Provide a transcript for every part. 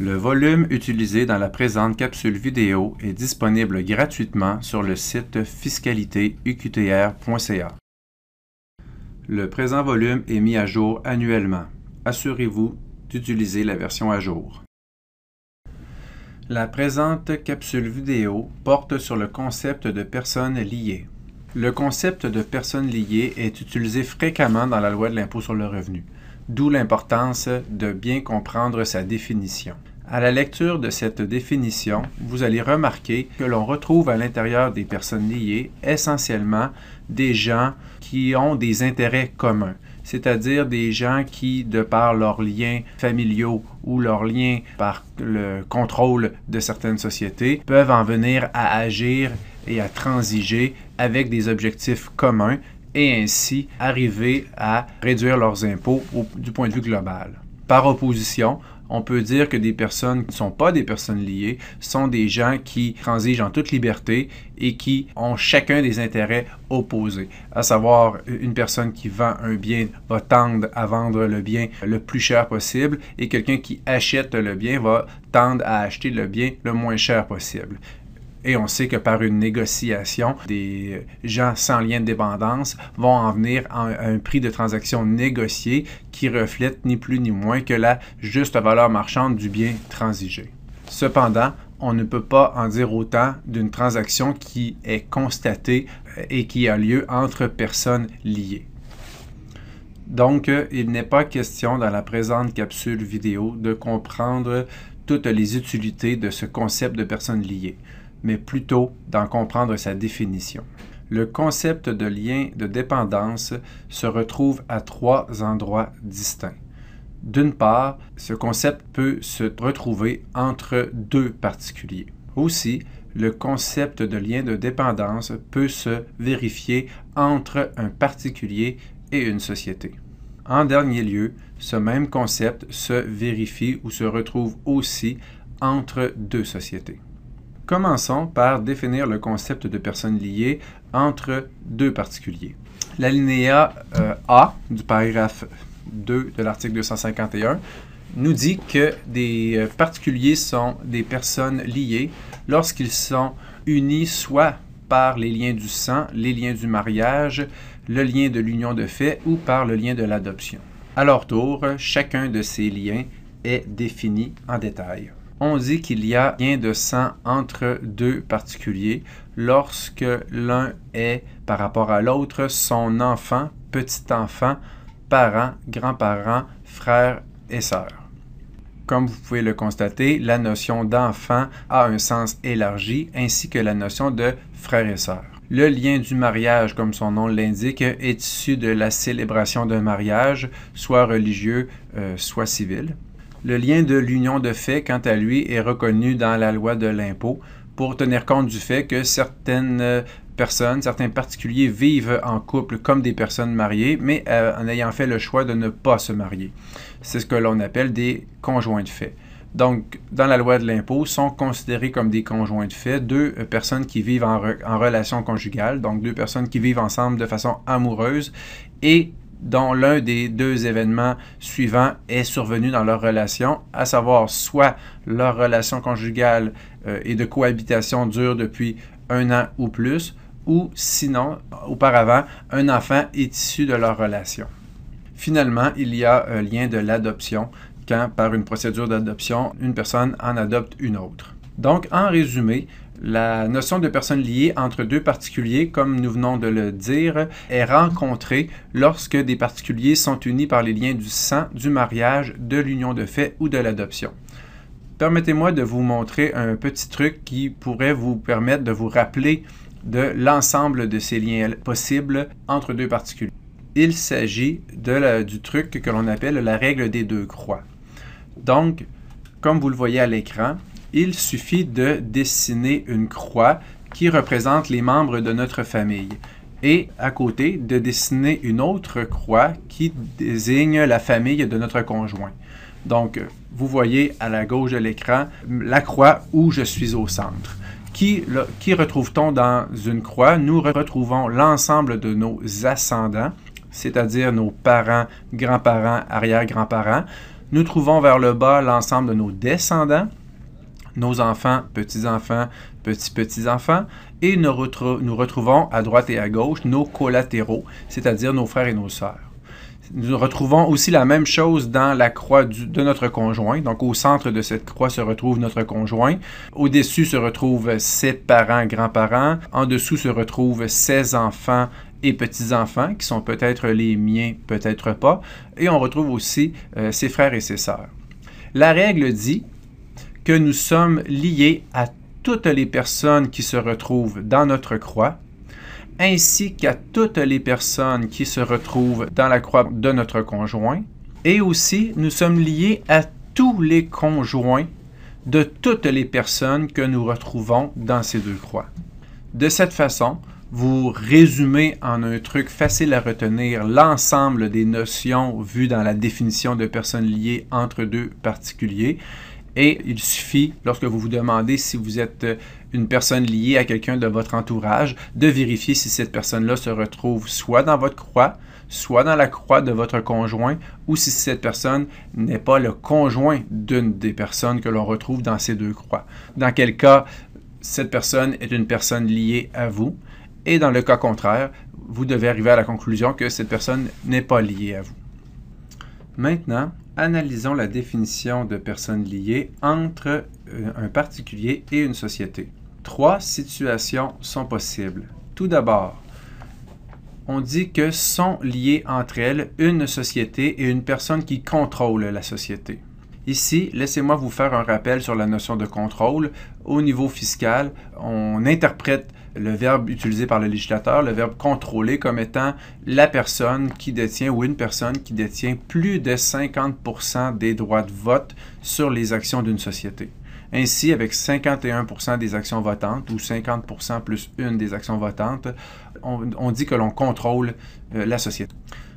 Le volume utilisé dans la présente capsule vidéo est disponible gratuitement sur le site Fiscalité-UQTR.ca. Le présent volume est mis à jour annuellement. Assurez-vous d'utiliser la version à jour. La présente capsule vidéo porte sur le concept de personnes liées. Le concept de personnes liées est utilisé fréquemment dans la loi de l'impôt sur le revenu d'où l'importance de bien comprendre sa définition. À la lecture de cette définition, vous allez remarquer que l'on retrouve à l'intérieur des personnes liées essentiellement des gens qui ont des intérêts communs, c'est-à-dire des gens qui, de par leurs liens familiaux ou leurs liens par le contrôle de certaines sociétés, peuvent en venir à agir et à transiger avec des objectifs communs et ainsi arriver à réduire leurs impôts du point de vue global. Par opposition, on peut dire que des personnes qui ne sont pas des personnes liées sont des gens qui transigent en toute liberté et qui ont chacun des intérêts opposés. À savoir, une personne qui vend un bien va tendre à vendre le bien le plus cher possible et quelqu'un qui achète le bien va tendre à acheter le bien le moins cher possible. Et on sait que par une négociation, des gens sans lien de dépendance vont en venir à un prix de transaction négocié qui reflète ni plus ni moins que la juste valeur marchande du bien transigé. Cependant, on ne peut pas en dire autant d'une transaction qui est constatée euh, et qui a lieu entre personnes liées. Donc, euh, il n'est pas question dans la présente capsule vidéo de comprendre toutes les utilités de ce concept de personnes liées mais plutôt d'en comprendre sa définition. Le concept de lien de dépendance se retrouve à trois endroits distincts. D'une part, ce concept peut se retrouver entre deux particuliers. Aussi, le concept de lien de dépendance peut se vérifier entre un particulier et une société. En dernier lieu, ce même concept se vérifie ou se retrouve aussi entre deux sociétés. Commençons par définir le concept de personnes liées entre deux particuliers. L'alinéa euh, A du paragraphe 2 de l'article 251 nous dit que des euh, particuliers sont des personnes liées lorsqu'ils sont unis soit par les liens du sang, les liens du mariage, le lien de l'union de fait ou par le lien de l'adoption. À leur tour, chacun de ces liens est défini en détail on dit qu'il y a lien de sang entre deux particuliers lorsque l'un est par rapport à l'autre son enfant, petit-enfant, parent, grand-parent, frère et sœur. Comme vous pouvez le constater, la notion d'enfant a un sens élargi ainsi que la notion de frère et sœur. Le lien du mariage, comme son nom l'indique, est issu de la célébration d'un mariage, soit religieux, euh, soit civil. Le lien de l'union de fait, quant à lui, est reconnu dans la loi de l'impôt pour tenir compte du fait que certaines euh, personnes, certains particuliers vivent en couple comme des personnes mariées, mais euh, en ayant fait le choix de ne pas se marier. C'est ce que l'on appelle des conjoints de fait. Donc, dans la loi de l'impôt, sont considérés comme des conjoints de fait deux euh, personnes qui vivent en, en relation conjugale, donc deux personnes qui vivent ensemble de façon amoureuse et dont l'un des deux événements suivants est survenu dans leur relation, à savoir soit leur relation conjugale euh, et de cohabitation dure depuis un an ou plus, ou sinon, auparavant, un enfant est issu de leur relation. Finalement, il y a un lien de l'adoption quand, par une procédure d'adoption, une personne en adopte une autre. Donc, en résumé, la notion de personne liée entre deux particuliers, comme nous venons de le dire, est rencontrée lorsque des particuliers sont unis par les liens du sang, du mariage, de l'union de fait ou de l'adoption. Permettez-moi de vous montrer un petit truc qui pourrait vous permettre de vous rappeler de l'ensemble de ces liens possibles entre deux particuliers. Il s'agit du truc que l'on appelle la règle des deux croix. Donc, comme vous le voyez à l'écran, il suffit de dessiner une croix qui représente les membres de notre famille et à côté de dessiner une autre croix qui désigne la famille de notre conjoint. Donc, vous voyez à la gauche de l'écran la croix où je suis au centre. Qui, qui retrouve-t-on dans une croix? Nous retrouvons l'ensemble de nos ascendants, c'est-à-dire nos parents, grands-parents, arrière-grands-parents. Nous trouvons vers le bas l'ensemble de nos descendants, nos enfants, petits-enfants, petits-petits-enfants, et nous, retrouvons à droite et à gauche nos collatéraux, c'est-à-dire nos frères et nos sœurs. Nous retrouvons aussi la même chose dans la croix de notre conjoint. Donc, au centre de cette croix se retrouve notre conjoint. Au-dessus se retrouvent ses parents, grands-parents. En dessous se retrouvent ses enfants et petits-enfants, qui sont peut-être les miens, peut-être pas. Et on retrouve aussi euh, ses frères et ses sœurs. La règle dit que nous sommes liés à toutes les personnes qui se retrouvent dans notre croix, ainsi qu'à toutes les personnes qui se retrouvent dans la croix de notre conjoint, et aussi nous sommes liés à tous les conjoints de toutes les personnes que nous retrouvons dans ces deux croix. De cette façon, vous résumez en un truc facile à retenir l'ensemble des notions vues dans la définition de personnes liées entre deux particuliers et il suffit, lorsque vous vous demandez si vous êtes euh, une personne liée à quelqu'un de votre entourage, de vérifier si cette personne-là se retrouve soit dans votre croix, soit dans la croix de votre conjoint, ou si cette personne n'est pas le conjoint d'une des personnes que l'on retrouve dans ces deux croix. Dans quel cas, cette personne est une personne liée à vous, et dans le cas contraire, vous devez arriver à la conclusion que cette personne n'est pas liée à vous. Maintenant, analysons la définition de personnes liées entre euh, un particulier et une société. Trois situations sont possibles. Tout d'abord, on dit que sont liées entre elles une société et une personne qui contrôle la société. Ici, laissez-moi vous faire un rappel sur la notion de contrôle. Au niveau fiscal, on interprète le verbe utilisé par le législateur, le verbe contrôler comme étant la personne qui détient ou une personne qui détient plus de 50% des droits de vote sur les actions d'une société. Ainsi, avec 51% des actions votantes ou 50% plus une des actions votantes, on, dit que l'on contrôle euh, la société.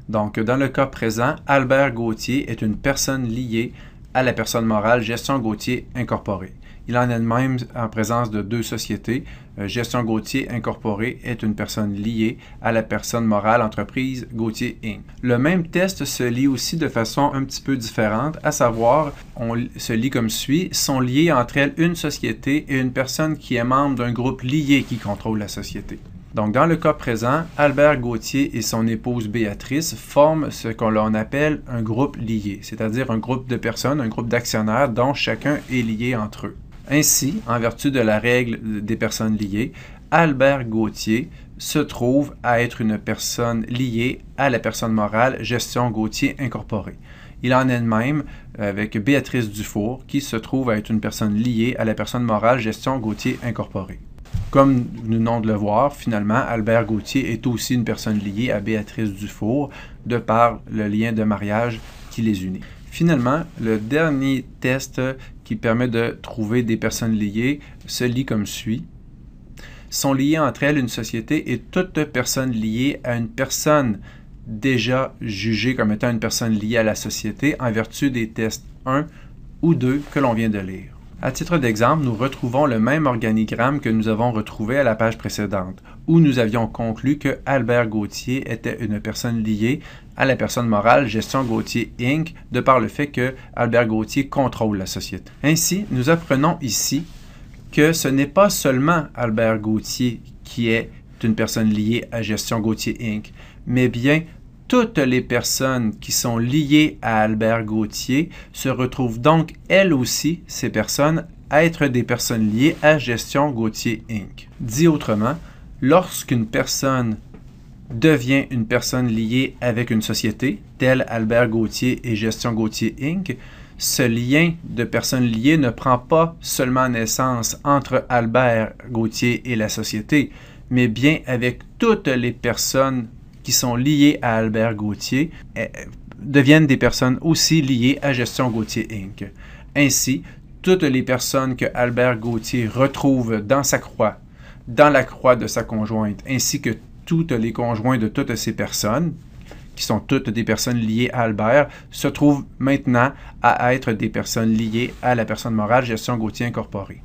Donc, dans le cas présent, Albert Gauthier est une personne liée à la personne morale Gestion Gauthier Incorporée. Il en est de même en présence de deux sociétés. Euh, gestion Gauthier Incorporé est une personne liée à la personne morale entreprise Gauthier Inc. Le même test se lit aussi de façon un petit peu différente, à savoir, on se lit comme suit, sont liées entre elles une société et une personne qui est membre d'un groupe lié qui contrôle la société. Donc, dans le cas présent, Albert Gauthier et son épouse Béatrice forment ce qu'on appelle un groupe lié, c'est-à-dire un groupe de personnes, un groupe d'actionnaires dont chacun est lié entre eux. Ainsi, en vertu de la règle des personnes liées, Albert Gauthier se trouve à être une personne liée à la personne morale Gestion Gauthier Incorporée. Il en est de même avec Béatrice Dufour, qui se trouve à être une personne liée à la personne morale Gestion Gauthier Incorporée. Comme nous venons de le voir, finalement, Albert Gauthier est aussi une personne liée à Béatrice Dufour de par le lien de mariage qui les unit. Finalement, le dernier test qui permet de trouver des personnes liées se lit comme suit. Sont liées entre elles une société et toute personne liée à une personne déjà jugée comme étant une personne liée à la société en vertu des tests 1 ou 2 que l'on vient de lire. À titre d'exemple, nous retrouvons le même organigramme que nous avons retrouvé à la page précédente, où nous avions conclu que Albert Gauthier était une personne liée à la personne morale Gestion Gauthier Inc. de par le fait que Albert Gauthier contrôle la société. Ainsi, nous apprenons ici que ce n'est pas seulement Albert Gauthier qui est une personne liée à Gestion Gauthier Inc., mais bien toutes les personnes qui sont liées à Albert Gauthier se retrouvent donc elles aussi, ces personnes, à être des personnes liées à Gestion Gauthier Inc. Dit autrement, lorsqu'une personne devient une personne liée avec une société, telle Albert Gauthier et Gestion Gauthier Inc., ce lien de personnes liées ne prend pas seulement naissance entre Albert Gauthier et la société, mais bien avec toutes les personnes sont liés à Albert Gauthier eh, deviennent des personnes aussi liées à Gestion Gauthier Inc. Ainsi, toutes les personnes que Albert Gauthier retrouve dans sa croix, dans la croix de sa conjointe, ainsi que toutes les conjoints de toutes ces personnes, qui sont toutes des personnes liées à Albert, se trouvent maintenant à être des personnes liées à la personne morale Gestion Gauthier Incorporée.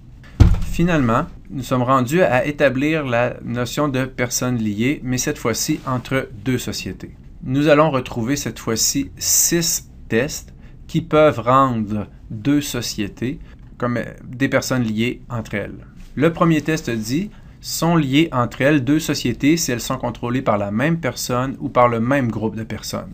Finalement, nous sommes rendus à établir la notion de personnes liées, mais cette fois-ci entre deux sociétés. Nous allons retrouver cette fois-ci six tests qui peuvent rendre deux sociétés comme des personnes liées entre elles. Le premier test dit sont liées entre elles deux sociétés si elles sont contrôlées par la même personne ou par le même groupe de personnes.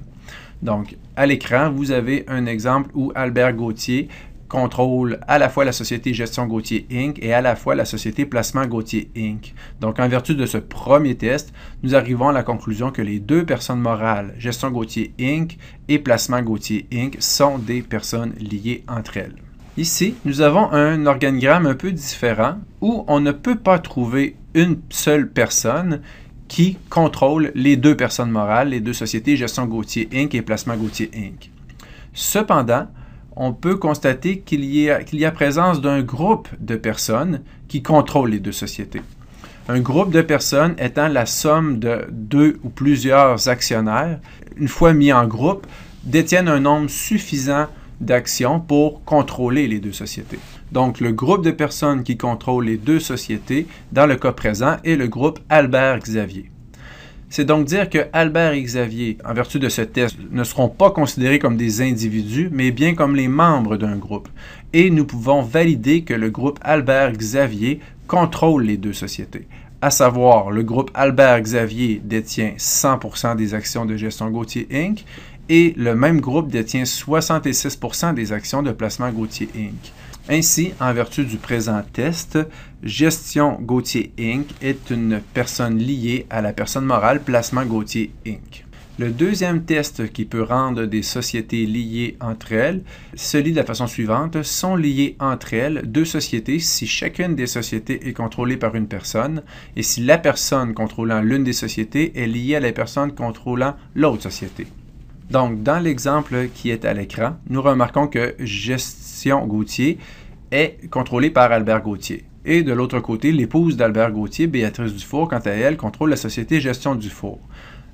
Donc, à l'écran, vous avez un exemple où Albert Gauthier contrôle à la fois la société Gestion Gauthier Inc. et à la fois la société Placement Gauthier Inc. Donc, en vertu de ce premier test, nous arrivons à la conclusion que les deux personnes morales, Gestion Gauthier Inc. et Placement Gauthier Inc., sont des personnes liées entre elles. Ici, nous avons un organigramme un peu différent où on ne peut pas trouver une seule personne qui contrôle les deux personnes morales, les deux sociétés Gestion Gauthier Inc. et Placement Gauthier Inc. Cependant, on peut constater qu'il y, a, présence d'un groupe de personnes qui contrôlent les deux sociétés. Un groupe de personnes étant la somme de deux ou plusieurs actionnaires, une fois mis en groupe, détiennent un nombre suffisant d'actions pour contrôler les deux sociétés. Donc, le groupe de personnes qui contrôlent les deux sociétés, dans le cas présent, est le groupe Albert Xavier. C'est donc dire que Albert et Xavier, en vertu de ce test, ne seront pas considérés comme des individus, mais bien comme les membres d'un groupe. Et nous pouvons valider que le groupe Albert-Xavier contrôle les deux sociétés. À savoir, le groupe Albert-Xavier détient 100% des actions de gestion Gauthier Inc. et le même groupe détient 66% des actions de placement Gauthier Inc. Ainsi, en vertu du présent test, Gestion Gauthier Inc. est une personne liée à la personne morale Placement Gauthier Inc. Le deuxième test qui peut rendre des sociétés liées entre elles se lit de la façon suivante. Sont liées entre elles deux sociétés si chacune des sociétés est contrôlée par une personne et si la personne contrôlant l'une des sociétés est liée à la personne contrôlant l'autre société. Donc, dans l'exemple qui est à l'écran, nous remarquons que Gestion Gauthier est contrôlée par Albert Gauthier. Et de l'autre côté, l'épouse d'Albert Gauthier, Béatrice Dufour, quant à elle, contrôle la société Gestion Dufour.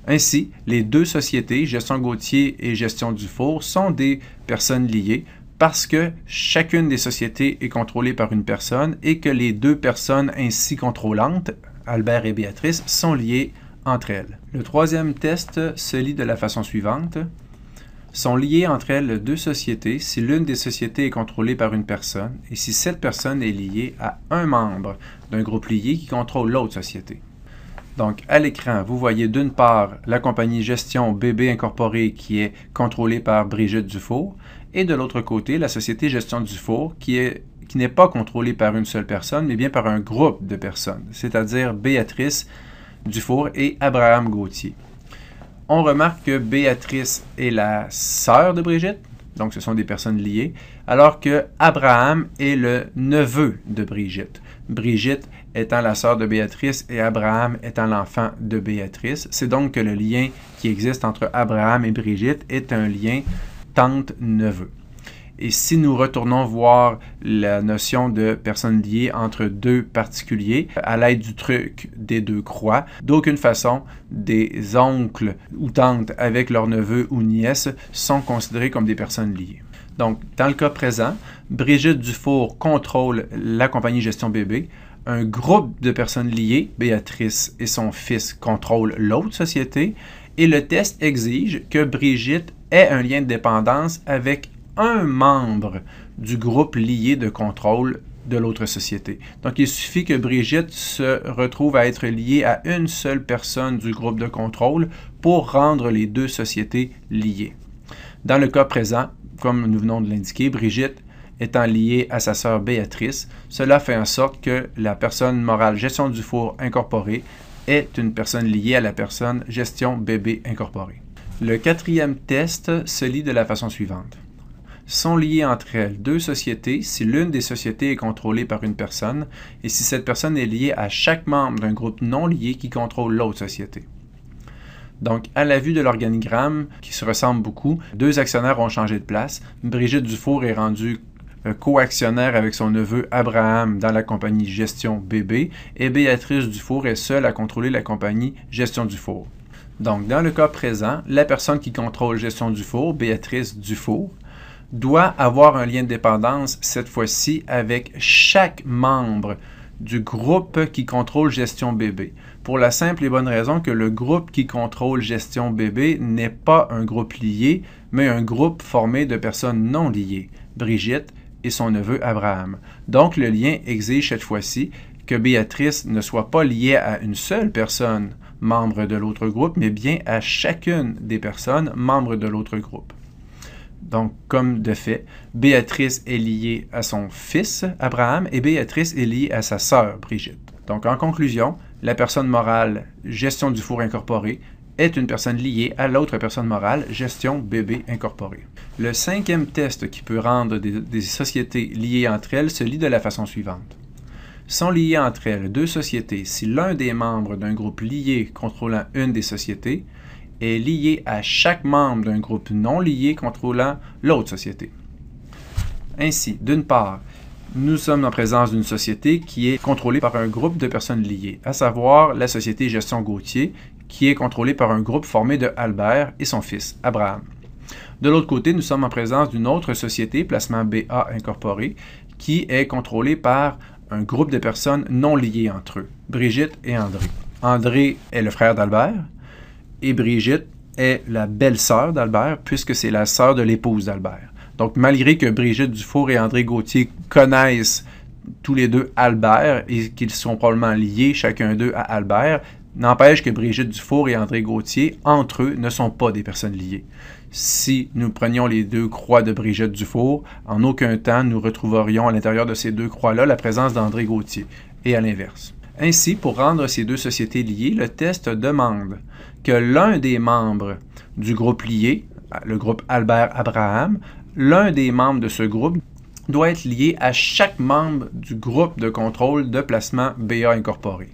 Ainsi, les deux sociétés, Gestion Gauthier et Gestion Dufour, sont des personnes liées parce que chacune des sociétés est contrôlée par une personne et que les deux personnes ainsi contrôlantes, Albert et Béatrice, sont liées entre elles. Le troisième test se lit de la façon suivante. Sont liées entre elles deux sociétés si l'une des sociétés est contrôlée par une personne et si cette personne est liée à un membre d'un groupe lié qui contrôle l'autre société. Donc, à l'écran, vous voyez d'une part la compagnie Gestion BB Incorporée qui est contrôlée par Brigitte Dufour et de l'autre côté, la société Gestion Dufour qui est qui n'est pas contrôlée par une seule personne, mais bien par un groupe de personnes, c'est-à-dire Béatrice, Dufour et Abraham Gauthier. On remarque que Béatrice est la sœur de Brigitte, donc ce sont des personnes liées, alors que Abraham est le neveu de Brigitte. Brigitte étant la sœur de Béatrice et Abraham étant l'enfant de Béatrice. C'est donc que le lien qui existe entre Abraham et Brigitte est un lien tante-neveu. Et si nous retournons voir la notion de personnes liées entre deux particuliers à l'aide du truc des deux croix, d'aucune façon, des oncles ou tantes avec leur neveu ou nièce sont considérés comme des personnes liées. Donc, dans le cas présent, Brigitte Dufour contrôle la compagnie Gestion Bébé. Un groupe de personnes liées, Béatrice et son fils, contrôlent l'autre société. Et le test exige que Brigitte ait un lien de dépendance avec un membre du groupe lié de contrôle de l'autre société. Donc, il suffit que Brigitte se retrouve à être liée à une seule personne du groupe de contrôle pour rendre les deux sociétés liées. Dans le cas présent, comme nous venons de l'indiquer, Brigitte étant liée à sa sœur Béatrice, cela fait en sorte que la personne morale gestion du four incorporée est une personne liée à la personne gestion bébé incorporée. Le quatrième test se lit de la façon suivante sont liées entre elles. Deux sociétés, si l'une des sociétés est contrôlée par une personne et si cette personne est liée à chaque membre d'un groupe non lié qui contrôle l'autre société. Donc, à la vue de l'organigramme, qui se ressemble beaucoup, deux actionnaires ont changé de place. Brigitte Dufour est rendue euh, coactionnaire avec son neveu Abraham dans la compagnie Gestion BB et Béatrice Dufour est seule à contrôler la compagnie Gestion Dufour. Donc, dans le cas présent, la personne qui contrôle Gestion Dufour, Béatrice Dufour, doit avoir un lien de dépendance, cette fois-ci, avec chaque membre du groupe qui contrôle gestion bébé. Pour la simple et bonne raison que le groupe qui contrôle gestion bébé n'est pas un groupe lié, mais un groupe formé de personnes non liées, Brigitte et son neveu Abraham. Donc le lien exige cette fois-ci que Béatrice ne soit pas liée à une seule personne membre de l'autre groupe, mais bien à chacune des personnes membres de l'autre groupe. Donc, comme de fait, Béatrice est liée à son fils, Abraham, et Béatrice est liée à sa sœur, Brigitte. Donc, en conclusion, la personne morale gestion du four incorporé est une personne liée à l'autre personne morale, gestion bébé incorporé. Le cinquième test qui peut rendre des, des, sociétés liées entre elles se lit de la façon suivante. Sont liées entre elles deux sociétés si l'un des membres d'un groupe lié contrôlant une des sociétés, est lié à chaque membre d'un groupe non lié contrôlant l'autre société. Ainsi, d'une part, nous sommes en présence d'une société qui est contrôlée par un groupe de personnes liées, à savoir la société Gestion Gauthier, qui est contrôlée par un groupe formé de Albert et son fils, Abraham. De l'autre côté, nous sommes en présence d'une autre société, Placement BA Incorporé, qui est contrôlée par un groupe de personnes non liées entre eux, Brigitte et André. André est le frère d'Albert, et Brigitte est la belle-sœur d'Albert, puisque c'est la sœur de l'épouse d'Albert. Donc, malgré que Brigitte Dufour et André Gauthier connaissent tous les deux Albert et qu'ils sont probablement liés chacun d'eux à Albert, n'empêche que Brigitte Dufour et André Gauthier, entre eux, ne sont pas des personnes liées. Si nous prenions les deux croix de Brigitte Dufour, en aucun temps nous retrouverions à l'intérieur de ces deux croix-là la présence d'André Gauthier, et à l'inverse. Ainsi, pour rendre ces deux sociétés liées, le test demande que l'un des membres du groupe lié, le groupe Albert Abraham, l'un des membres de ce groupe doit être lié à chaque membre du groupe de contrôle de placement BA incorporé.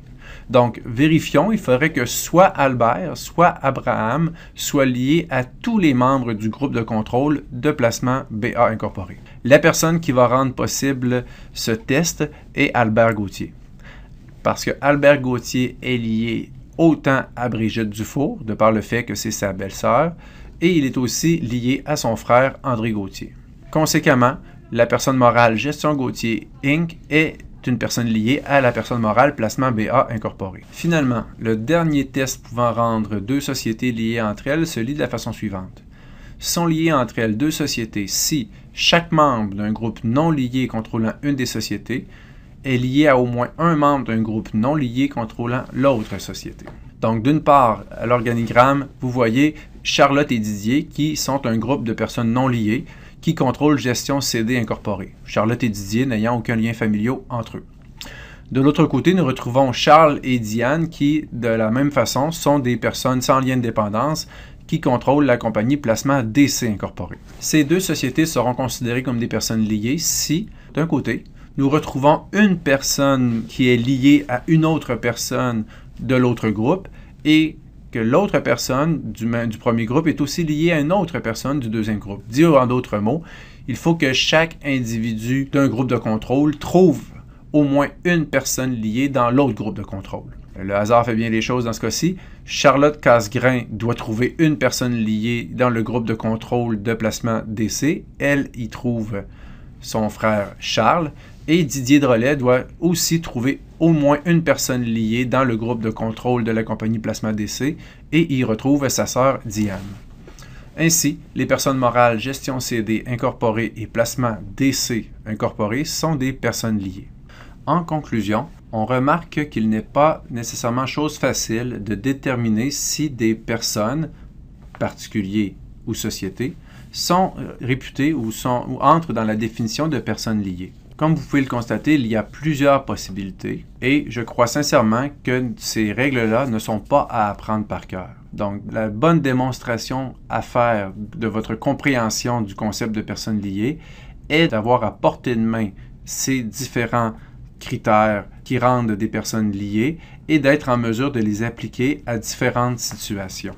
Donc, vérifions, il faudrait que soit Albert, soit Abraham soient liés à tous les membres du groupe de contrôle de placement BA incorporé. La personne qui va rendre possible ce test est Albert Gauthier parce que Albert Gauthier est lié autant à Brigitte Dufour, de par le fait que c'est sa belle-sœur, et il est aussi lié à son frère André Gauthier. Conséquemment, la personne morale Gestion Gauthier Inc. est une personne liée à la personne morale Placement BA Incorporé. Finalement, le dernier test pouvant rendre deux sociétés liées entre elles se lit de la façon suivante. Sont liées entre elles deux sociétés si chaque membre d'un groupe non lié contrôlant une des sociétés est liée à au moins un membre d'un groupe non lié contrôlant l'autre société. Donc, d'une part, à l'organigramme, vous voyez Charlotte et Didier, qui sont un groupe de personnes non liées, qui contrôlent gestion CD incorporée, Charlotte et Didier n'ayant aucun lien familial entre eux. De l'autre côté, nous retrouvons Charles et Diane, qui, de la même façon, sont des personnes sans lien de dépendance, qui contrôlent la compagnie Placement DC Incorporée. Ces deux sociétés seront considérées comme des personnes liées si, d'un côté, nous retrouvons une personne qui est liée à une autre personne de l'autre groupe et que l'autre personne du, premier groupe est aussi liée à une autre personne du deuxième groupe. Dit en d'autres mots, il faut que chaque individu d'un groupe de contrôle trouve au moins une personne liée dans l'autre groupe de contrôle. Le hasard fait bien les choses dans ce cas-ci. Charlotte Casgrain doit trouver une personne liée dans le groupe de contrôle de placement DC. Elle y trouve son frère Charles et Didier Drolet doit aussi trouver au moins une personne liée dans le groupe de contrôle de la compagnie Plasma DC et y retrouve sa sœur Diane. Ainsi, les personnes morales Gestion CD Incorporée et Plasma DC Incorporée sont des personnes liées. En conclusion, on remarque qu'il n'est pas nécessairement chose facile de déterminer si des personnes, particuliers ou sociétés, sont euh, réputées ou, sont, ou entrent dans la définition de personnes liées. Comme vous pouvez le constater, il y a plusieurs possibilités et je crois sincèrement que ces règles-là ne sont pas à apprendre par cœur. Donc, la bonne démonstration à faire de votre compréhension du concept de personnes liées est d'avoir à portée de main ces différents critères qui rendent des personnes liées et d'être en mesure de les appliquer à différentes situations.